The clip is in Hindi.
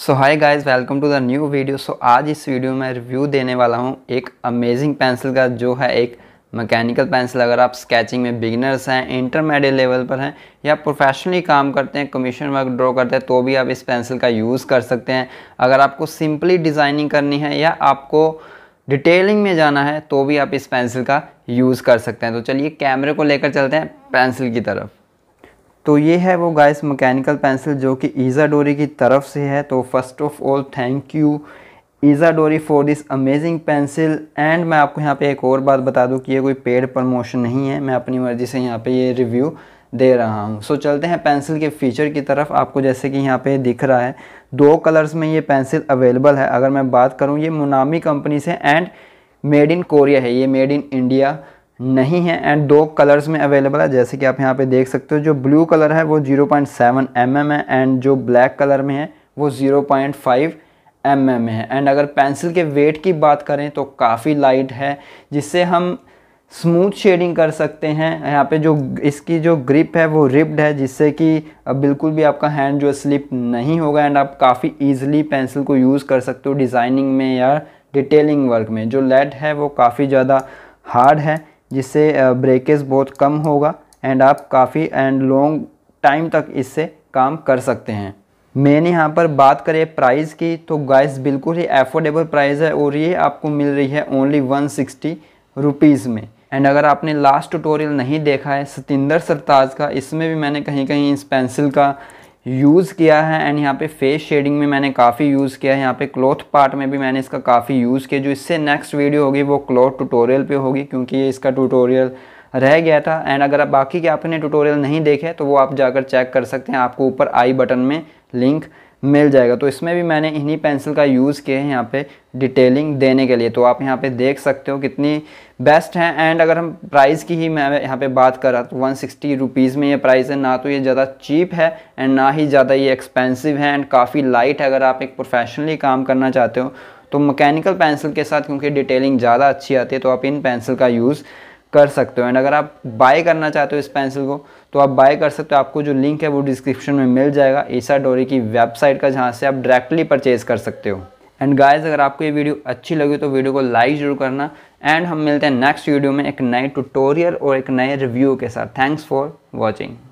so hi guys welcome to the new video so आज इस वीडियो में रिव्यू देने वाला हूँ एक अमेजिंग पेंसिल का जो है एक मैकेनिकल पेंसिल अगर आप स्केचिंग में बिगिनर्स हैं इंटरमीडिएट लेवल पर हैं या प्रोफेशनली काम करते हैं कमीशन वर्क ड्रॉ करते हैं तो भी आप इस पेंसिल का यूज़ कर सकते हैं अगर आपको सिंपली डिज़ाइनिंग करनी है या आपको डिटेलिंग में जाना है तो भी आप इस पेंसिल का यूज़ कर सकते हैं तो चलिए कैमरे को लेकर चलते हैं पेंसिल की तरफ तो ये है वो गाइस मैकेनिकल पेंसिल जो कि ईज़ा डोरी की तरफ से है तो first of all thank you ईज़ा डोरी for this amazing pencil and मैं आपको यहाँ पे एक और बात बता दूँ कि ये कोई पेड प्रमोशन नहीं है मैं अपनी मर्ज़ी से यहाँ पे ये रिव्यू दे रहा हूँ सो so, चलते हैं पेंसिल के फीचर की तरफ आपको जैसे कि यहाँ पे दिख रहा है दो कलर्स में ये पेंसिल अवेलेबल है अगर मैं बात करूँ ये मुनामी कंपनी से एंड मेड इन कोरिया है ये मेड इन इंडिया नहीं है एंड दो कलर्स में अवेलेबल है जैसे कि आप यहाँ पे देख सकते हो जो ब्लू कलर है वो 0.7 पॉइंट mm है एंड जो ब्लैक कलर में है वो 0.5 पॉइंट mm है एंड अगर पेंसिल के वेट की बात करें तो काफ़ी लाइट है जिससे हम स्मूथ शेडिंग कर सकते हैं यहाँ पे जो इसकी जो ग्रिप है वो रिप्ड है जिससे कि बिल्कुल भी आपका हैंड जो स्लिप नहीं होगा एंड आप काफ़ी ईजिली पेंसिल को यूज़ कर सकते हो डिज़ाइनिंग में या डिटेलिंग वर्क में जो लेड है वो काफ़ी ज़्यादा हार्ड है जिससे ब्रेकेज बहुत कम होगा एंड आप काफ़ी एंड लॉन्ग टाइम तक इससे काम कर सकते हैं मैंने यहाँ पर बात करें प्राइस की तो गाइस बिल्कुल ही एफोर्डेबल प्राइस है और ये आपको मिल रही है ओनली वन सिक्सटी रुपीज़ में एंड अगर आपने लास्ट ट्यूटोरियल नहीं देखा है सतिंदर सरताज का इसमें भी मैंने कहीं कहीं इस पेंसिल का यूज़ किया है एंड यहाँ पे फेस शेडिंग में मैंने काफ़ी यूज़ किया है यहाँ पे क्लॉथ पार्ट में भी मैंने इसका काफ़ी यूज़ किया जो इससे नेक्स्ट वीडियो होगी वो क्लॉथ ट्यूटोरियल पे होगी क्योंकि ये इसका ट्यूटोरियल रह गया था एंड अगर आप बाकी के आपने ट्यूटोरियल नहीं देखे तो वो आप जाकर चेक कर सकते हैं आपको ऊपर आई बटन में लिंक मिल जाएगा तो इसमें भी मैंने इन्हीं पेंसिल का यूज़ किया है यहाँ पे डिटेलिंग देने के लिए तो आप यहाँ पे देख सकते हो कितनी बेस्ट हैं एंड अगर हम प्राइस की ही मैं यहाँ पे बात कर रहा तो वन सिक्सटी रुपीज़ में ये प्राइस है ना तो ये ज़्यादा चीप है एंड ना ही ज़्यादा ये एक्सपेंसिव है एंड काफ़ी लाइट है अगर आप एक प्रोफेशनली काम करना चाहते हो तो मकैनिकल पेंसिल के साथ क्योंकि डिटेलिंग ज़्यादा अच्छी आती है तो आप इन पेंसिल का यूज़ कर सकते हो एंड अगर आप बाय करना चाहते हो इस पेंसिल को तो आप बाय कर सकते हो आपको जो लिंक है वो डिस्क्रिप्शन में मिल जाएगा ईसा डोरी की वेबसाइट का जहाँ से आप डायरेक्टली परचेज़ कर सकते हो एंड गाइस अगर आपको ये वीडियो अच्छी लगी तो वीडियो को लाइक जरूर करना एंड हम मिलते हैं नेक्स्ट वीडियो में एक नए ट्यूटोरियल और एक नए रिव्यू के साथ थैंक्स फॉर वॉचिंग